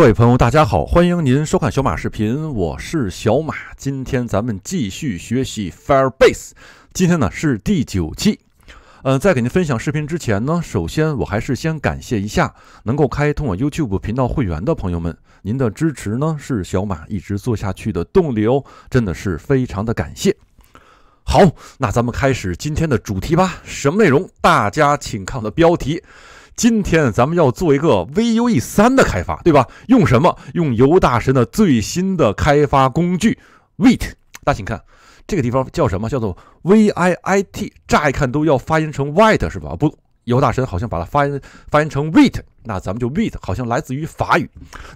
各位朋友，大家好，欢迎您收看小马视频，我是小马。今天咱们继续学习 Firebase，今天呢是第九期。呃，在给您分享视频之前呢，首先我还是先感谢一下能够开通我 YouTube 频道会员的朋友们，您的支持呢是小马一直做下去的动力哦，真的是非常的感谢。好，那咱们开始今天的主题吧，什么内容？大家请看我的标题。今天咱们要做一个 Vue 3的开发，对吧？用什么？用尤大神的最新的开发工具 Wait。大请看，这个地方叫什么？叫做 V I I T。乍一看都要发音成 w h i t 是吧？不，尤大神好像把它发音发音成 Wait。那咱们就 Wait，好像来自于法语。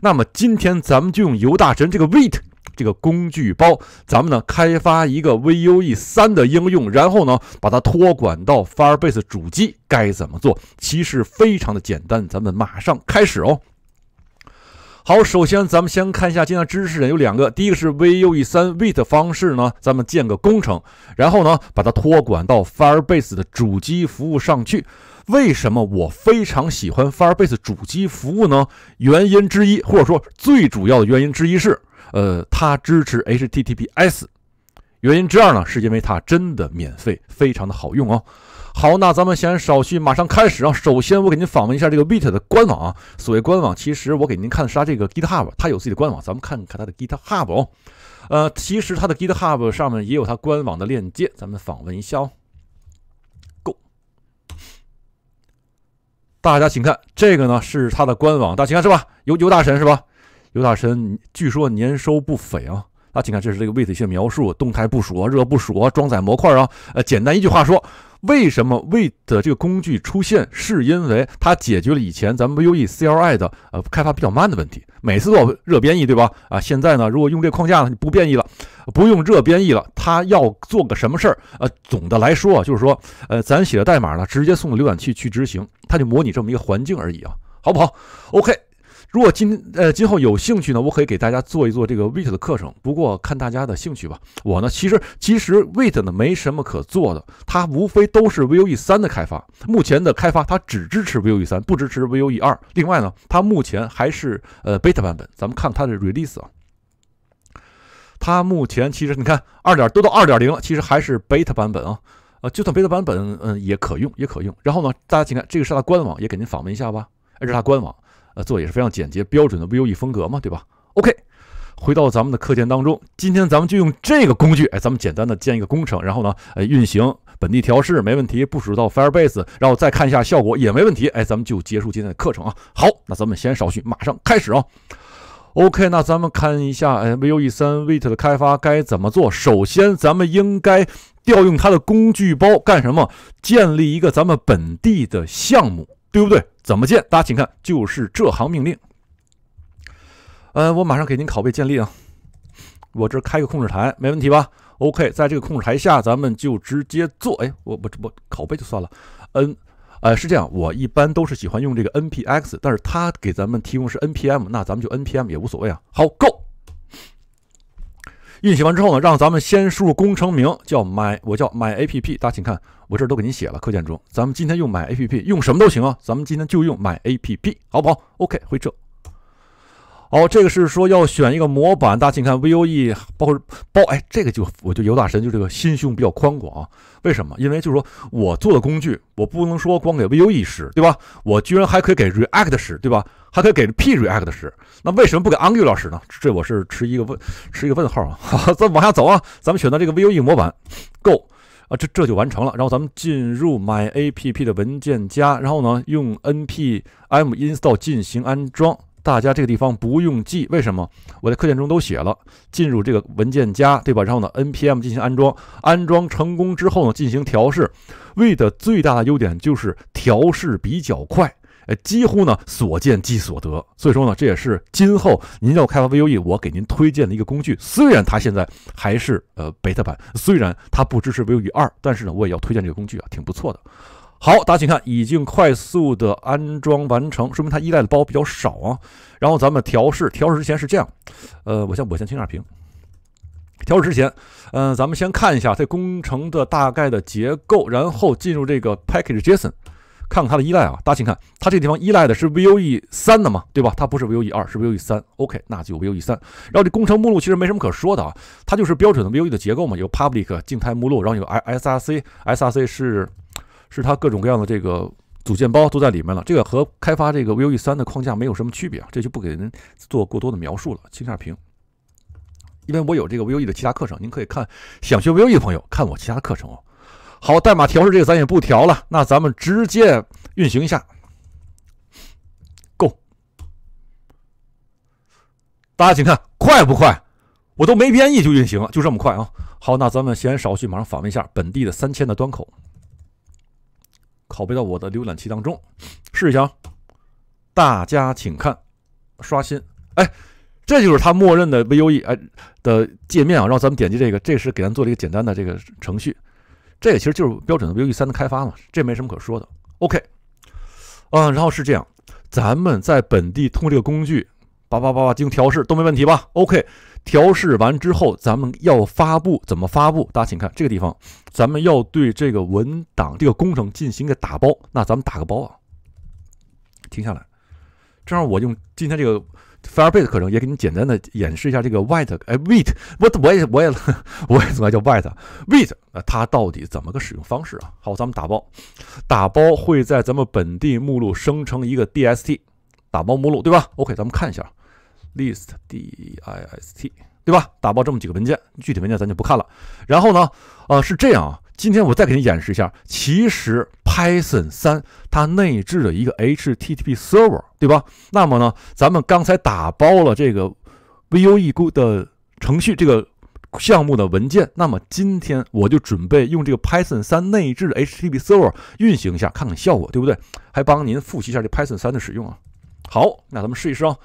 那么今天咱们就用尤大神这个 Wait。这个工具包，咱们呢开发一个 Vue 3的应用，然后呢把它托管到 Firebase 主机，该怎么做？其实非常的简单，咱们马上开始哦。好，首先咱们先看一下今天知识点有两个，第一个是 Vue 3 w i 的方式呢，咱们建个工程，然后呢把它托管到 Firebase 的主机服务上去。为什么我非常喜欢 Firebase 主机服务呢？原因之一，或者说最主要的原因之一是，呃，它支持 HTTPS。原因之二呢，是因为它真的免费，非常的好用啊。好，那咱们闲言少叙，马上开始啊。首先，我给您访问一下这个 v i t 的官网。啊。所谓官网，其实我给您看的是它这个 GitHub，它有自己的官网，咱们看看它的 GitHub。呃，其实它的 GitHub 上面也有它官网的链接，咱们访问一下。哦。大家请看这个呢，是他的官网。大家请看是吧？尤尤大神是吧？尤大神，据说年收不菲啊。大家请看，这是这个 wait 描述，动态部署啊，热部署啊，装载模块啊。呃，简单一句话说，为什么 wait 的这个工具出现，是因为它解决了以前咱们 U E C L I 的呃开发比较慢的问题。每次都热编译对吧？啊，现在呢，如果用这框架呢，不编译了，不用热编译了，它要做个什么事儿？呃，总的来说就是说，呃，咱写的代码呢，直接送浏览器去执行，它就模拟这么一个环境而已啊，好不好？OK。如果今呃今后有兴趣呢，我可以给大家做一做这个 Wait 的课程。不过看大家的兴趣吧。我呢，其实其实 Wait 呢没什么可做的，它无非都是 Vue 三的开发。目前的开发它只支持 Vue 三，不支持 Vue 二。另外呢，它目前还是呃 Beta 版本。咱们看它的 Release 啊，它目前其实你看二点都到二点零了，其实还是 Beta 版本啊。呃，就算 Beta 版本，嗯，也可用也可用。然后呢，大家请看这个是它官网，也给您访问一下吧。这是它官网。呃，做也是非常简洁标准的 Vue 风格嘛，对吧？OK，回到咱们的课件当中，今天咱们就用这个工具，哎，咱们简单的建一个工程，然后呢，哎，运行本地调试，没问题，部署到 Firebase，然后再看一下效果也没问题，哎，咱们就结束今天的课程啊。好，那咱们先少叙，马上开始啊。OK，那咱们看一下，哎，Vue 三 w e i t 的开发该怎么做？首先，咱们应该调用它的工具包干什么？建立一个咱们本地的项目。对不对？怎么建？大家请看，就是这行命令。呃，我马上给您拷贝建立啊。我这开个控制台没问题吧？OK，在这个控制台下，咱们就直接做。哎，我我我拷贝就算了。N，呃，是这样，我一般都是喜欢用这个 Npx，但是它给咱们提供是 Npm，那咱们就 Npm 也无所谓啊。好，Go。运行完之后呢，让咱们先输入工程名，叫买，我叫买 App。大家请看，我这都给您写了课件中。咱们今天用买 App 用什么都行啊，咱们今天就用买 App，好不好？OK，回撤。好，这个是说要选一个模板，大家请看 V O E，包括包，哎，这个就我就尤大神就这个心胸比较宽广，为什么？因为就是说我做的工具，我不能说光给 V O E 使，对吧？我居然还可以给 React 使，对吧？还可以给 P React 使，那为什么不给 Angular 使呢？这我是持一个问，持一个问号啊。再往下走啊，咱们选择这个 V O E 模板，Go 啊，这这就完成了。然后咱们进入 My App 的文件夹，然后呢，用 N P M install 进行安装。大家这个地方不用记，为什么？我在课件中都写了，进入这个文件夹，对吧？然后呢，npm 进行安装，安装成功之后呢，进行调试。为的最大的优点就是调试比较快，呃，几乎呢所见即所得。所以说呢，这也是今后您要开发 Vue，我给您推荐的一个工具。虽然它现在还是呃 beta 版，虽然它不支持 Vue 二，但是呢，我也要推荐这个工具啊，挺不错的。好，大家请看，已经快速的安装完成，说明它依赖的包比较少啊。然后咱们调试，调试之前是这样，呃，我先我先清下屏。调试之前，嗯，咱们先看一下这工程的大概的结构，然后进入这个 package.json，看看它的依赖啊。大家请看，它这个地方依赖的是 Vue 3的嘛，对吧？它不是 Vue 2，是 Vue 3。OK，那就 Vue 3。然后这工程目录其实没什么可说的啊，它就是标准的 Vue 的结构嘛，有 public 静态目录，然后有 i src src 是。是它各种各样的这个组件包都在里面了，这个和开发这个 Vue 3的框架没有什么区别啊，这就不给您做过多的描述了。轻下屏，因为我有这个 Vue 的其他课程，您可以看想学 Vue 的朋友看我其他课程哦。好，代码调试这个咱也不调了，那咱们直接运行一下，Go，大家请看快不快？我都没编译就运行了，就这么快啊？好，那咱们闲言少叙，马上访问一下本地的三千的端口。拷贝到我的浏览器当中，试一下啊！大家请看，刷新。哎，这就是它默认的 Vue 哎的界面啊。让咱们点击这个，这是给咱做了一个简单的这个程序。这也其实就是标准的 Vue 三的开发嘛，这没什么可说的。OK，嗯，然后是这样，咱们在本地通过这个工具，叭叭叭叭进行调试都没问题吧？OK。调试完之后，咱们要发布，怎么发布？大家请看这个地方，咱们要对这个文档、这个工程进行一个打包。那咱们打个包啊，停下来。这样我用今天这个 Firebase 课程也给你简单的演示一下这个 w h i t e 哎 Wait，我我也我也我也总爱叫 w h i t e w a i t 呃，它到底怎么个使用方式啊？好，咱们打包，打包会在咱们本地目录生成一个 DST 打包目录，对吧？OK，咱们看一下。list dist 对吧？打包这么几个文件，具体文件咱就不看了。然后呢，呃，是这样啊，今天我再给你演示一下，其实 Python 三它内置了一个 HTTP server 对吧？那么呢，咱们刚才打包了这个 Vue 的程序、这个项目的文件，那么今天我就准备用这个 Python 三内置的 HTTP server 运行一下，看看效果，对不对？还帮您复习一下这 Python 三的使用啊。好，那咱们试一试啊。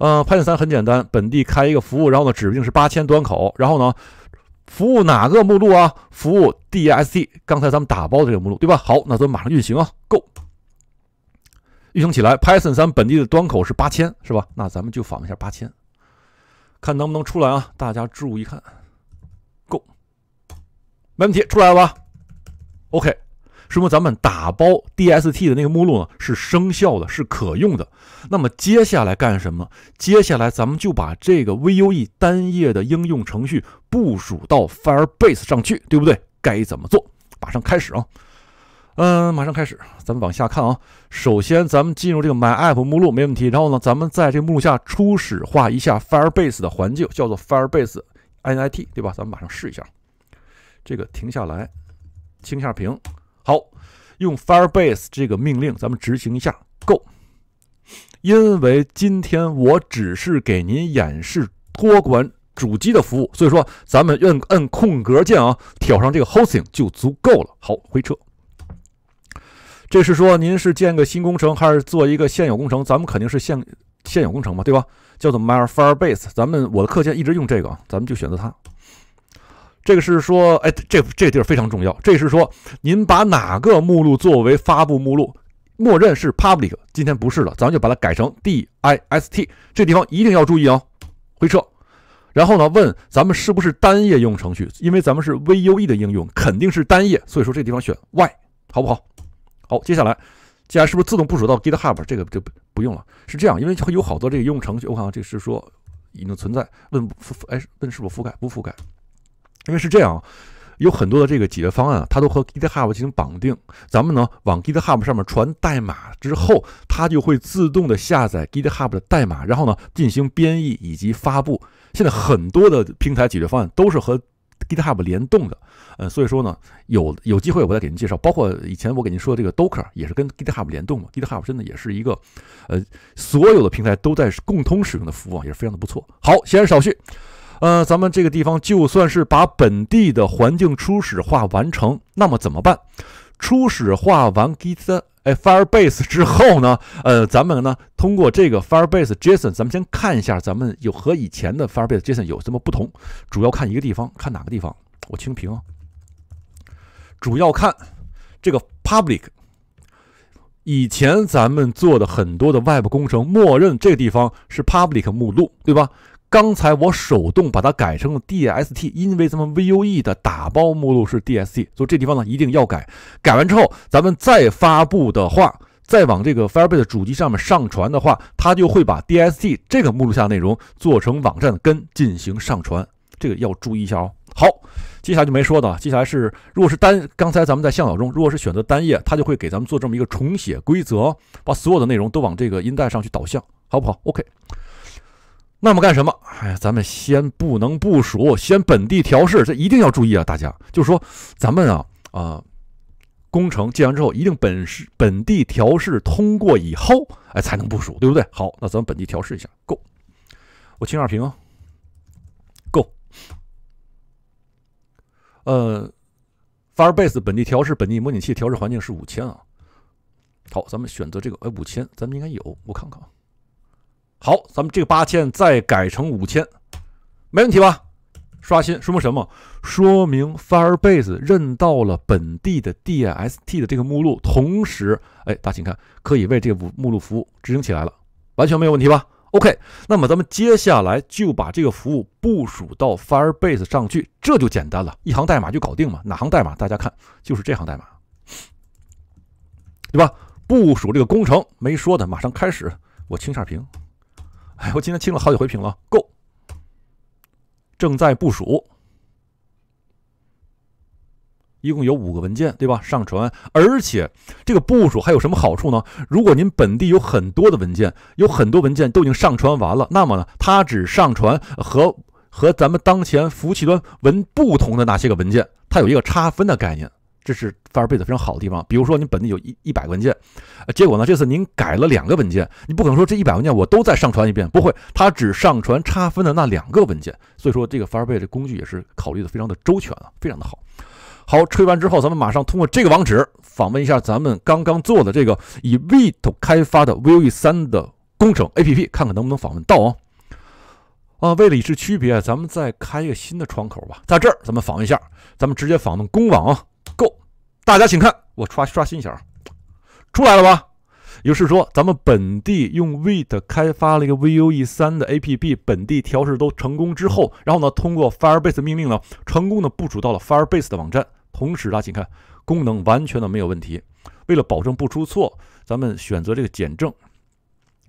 嗯，Python 三很简单，本地开一个服务，然后呢，指定是八千端口，然后呢，服务哪个目录啊？服务 DST，刚才咱们打包的这个目录，对吧？好，那咱们马上运行啊，Go，运行起来。Python 三本地的端口是八千，是吧？那咱们就访一下八千，看能不能出来啊？大家注意看，Go，没问题，出来了吧？OK。说明咱们打包 DST 的那个目录呢是生效的，是可用的。那么接下来干什么？接下来咱们就把这个 Vue 单页的应用程序部署到 Firebase 上去，对不对？该怎么做？马上开始啊！嗯，马上开始，咱们往下看啊。首先咱们进入这个 my app 目录，没问题。然后呢，咱们在这个目录下初始化一下 Firebase 的环境，叫做 Firebase init，对吧？咱们马上试一下。这个停下来，清下屏。好，用 Firebase 这个命令，咱们执行一下 Go。因为今天我只是给您演示托管主机的服务，所以说咱们摁摁空格键啊，挑上这个 Hosting 就足够了。好，回撤。这是说您是建个新工程还是做一个现有工程？咱们肯定是现现有工程嘛，对吧？叫做 My Firebase。咱们我的课件一直用这个，咱们就选择它。这个是说，哎，这这地儿非常重要。这是说，您把哪个目录作为发布目录，默认是 public，今天不是了，咱们就把它改成 dist。这地方一定要注意啊！回撤。然后呢，问咱们是不是单页应用程序？因为咱们是 Vue 的应用，肯定是单页，所以说这地方选 y 好不好？好，接下来，既然是不是自动部署到 GitHub，这个就不不用了。是这样，因为有好多这个应用程序，我看看，这是说已经存在。问覆，哎，问是否覆盖？不覆盖。因为是这样，有很多的这个解决方案，它都和 GitHub 进行绑定。咱们呢往 GitHub 上面传代码之后，它就会自动的下载 GitHub 的代码，然后呢进行编译以及发布。现在很多的平台解决方案都是和 GitHub 联动的，嗯，所以说呢有有机会我再给您介绍。包括以前我给您说的这个 Docker 也是跟 GitHub 联动嘛 GitHub 真的也是一个，呃，所有的平台都在共通使用的服务，也是非常的不错。好，闲言少叙。呃，咱们这个地方就算是把本地的环境初始化完成，那么怎么办？初始化完 get 哎 firebase 之后呢？呃，咱们呢通过这个 firebase json，咱们先看一下咱们有和以前的 firebase json 有什么不同。主要看一个地方，看哪个地方？我清屏。啊。主要看这个 public。以前咱们做的很多的外部工程，默认这个地方是 public 目录，对吧？刚才我手动把它改成了 dst，因为咱们 vue 的打包目录是 dst，所以这地方呢一定要改。改完之后，咱们再发布的话，再往这个 firebase 主机上面上传的话，它就会把 dst 这个目录下内容做成网站根进行上传，这个要注意一下哦。好，接下来就没说的。接下来是，如果是单，刚才咱们在向导中，如果是选择单页，它就会给咱们做这么一个重写规则，把所有的内容都往这个音带上去导向，好不好？OK。那么干什么？哎，咱们先不能部署，先本地调试，这一定要注意啊！大家就是说，咱们啊啊，工程建完之后，一定本市本地调试通过以后，哎，才能部署，对不对？好，那咱们本地调试一下，够。我清下屏，够。呃，Firebase 本地调试、本地模拟器调试环境是五千啊。好，咱们选择这个，哎，五千，咱们应该有，我看看啊。好，咱们这个八千再改成五千，没问题吧？刷新说明什么？说明 Firebase 认到了本地的 d s t 的这个目录，同时，哎，大家请看，可以为这个目录服务执行起来了，完全没有问题吧？OK，那么咱们接下来就把这个服务部署到 Firebase 上去，这就简单了，一行代码就搞定嘛？哪行代码？大家看，就是这行代码，对吧？部署这个工程没说的，马上开始，我清下屏。哎，我今天清了好几回屏了，Go，正在部署，一共有五个文件，对吧？上传，而且这个部署还有什么好处呢？如果您本地有很多的文件，有很多文件都已经上传完了，那么呢，它只上传和和咱们当前服务器端文不同的那些个文件，它有一个差分的概念。这是 Farbe 的非常好的地方，比如说您本地有一一百个文件，结果呢，这次您改了两个文件，你不可能说这一百文件我都再上传一遍，不会，它只上传差分的那两个文件，所以说这个 Farbe 这工具也是考虑的非常的周全啊，非常的好。好，吹完之后，咱们马上通过这个网址访问一下咱们刚刚做的这个以 v i t 开发的 Vue 三的工程 App，看看能不能访问到哦。啊，为了以示区别，咱们再开一个新的窗口吧，在这儿咱们访一下，咱们直接访问公网。啊。大家请看，我刷刷新一下，出来了吧？也就是说，咱们本地用 Vite 开发了一个 Vue3 的 APP，本地调试都成功之后，然后呢，通过 Firebase 命令呢，成功的部署到了 Firebase 的网站。同时呢，请看功能完全的没有问题。为了保证不出错，咱们选择这个减正，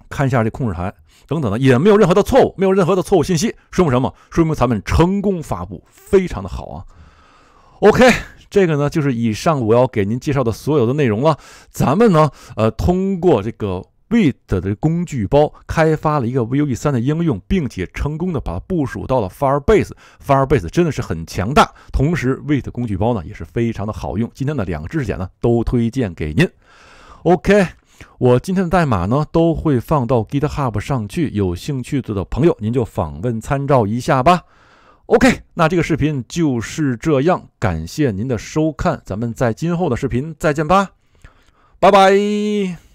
看一下这控制台等等的也没有任何的错误，没有任何的错误信息。说明什么？说明咱们成功发布，非常的好啊。OK。这个呢，就是以上我要给您介绍的所有的内容了。咱们呢，呃，通过这个 w e i t 的工具包开发了一个 Vue 3的应用，并且成功的把它部署到了 Firebase。Firebase 真的是很强大，同时 w e i t 工具包呢也是非常的好用。今天的两个知识点呢都推荐给您。OK，我今天的代码呢都会放到 GitHub 上去，有兴趣的朋友您就访问参照一下吧。OK，那这个视频就是这样，感谢您的收看，咱们在今后的视频再见吧，拜拜。